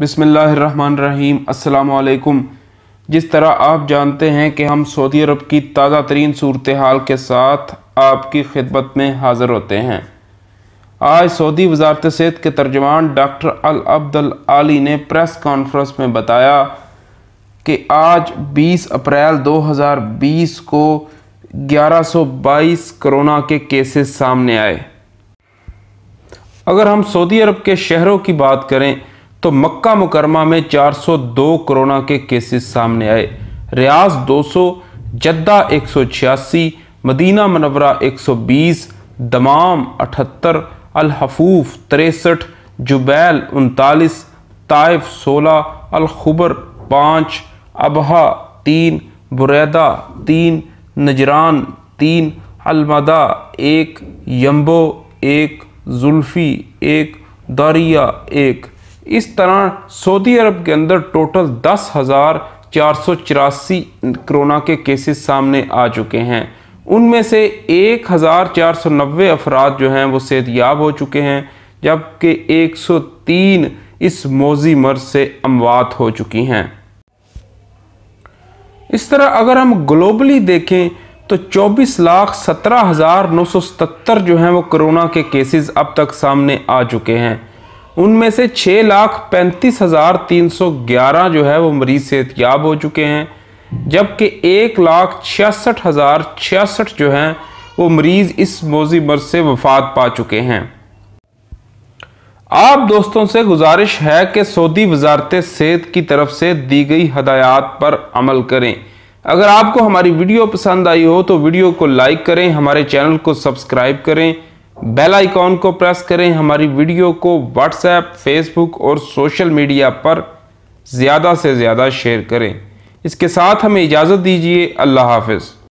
बिसमीम् अल्लाम जिस तरह आप जानते हैं कि हम सऊदी अरब की ताज़ा तरीन सूरत हाल के साथ आपकी खिदमत में हाज़िर होते हैं आज सऊदी वजारत सेहत के तर्जमान डॉक्टर अल अब्दुल आली ने प्रेस कॉन्फ्रेंस में बताया कि आज 20 अप्रैल 2020 को 1122 कोरोना के केसेस सामने आए अगर हम सऊदी अरब के शहरों की बात करें तो मक्का मुकरमा में 402 कोरोना के केसेस सामने आए रियाज 200 जद्दा एक मदीना मनवरा 120 दमाम 78 अलहफूफ तिरसठ जुबैल उनतालीस ताइफ 16 अलखबर पाँच अबहा तीन बुरैदा तीन नजरान तीन अलमदा एक यम्बो एक जुल्फ़ी एक दारिया एक इस तरह सऊदी अरब के अंदर टोटल दस हज़ार चार सौ चौरासी कोरोना के केसेस सामने आ चुके हैं उनमें से एक हज़ार चार सौ नब्बे अफराद जो हैं वो सेहतियाब हो चुके हैं जबकि एक सौ तीन इस मोजी मर्ज से अमवात हो चुकी हैं इस तरह अगर हम ग्लोबली देखें तो चौबीस लाख सत्रह हज़ार नौ सौ सतर जो हैं वो कोरोना के केसेस अब तक सामने आ चुके हैं उनमें से छः लाख पैंतीस हज़ार तीन सौ ग्यारह जो है वो मरीज़ सेहतियाब हो चुके हैं जबकि एक लाख छियासठ हज़ार छियासठ जो हैं वो मरीज़ इस मोजी मर्ज से वफात पा चुके हैं आप दोस्तों से गुजारिश है कि सऊदी वजारत सेहत की तरफ से दी गई हदायत पर अमल करें अगर आपको हमारी वीडियो पसंद आई हो तो वीडियो को लाइक करें हमारे चैनल को सब्सक्राइब करें बेल आइकॉन को प्रेस करें हमारी वीडियो को व्हाट्सएप फेसबुक और सोशल मीडिया पर ज़्यादा से ज़्यादा शेयर करें इसके साथ हमें इजाज़त दीजिए अल्लाह हाफिज़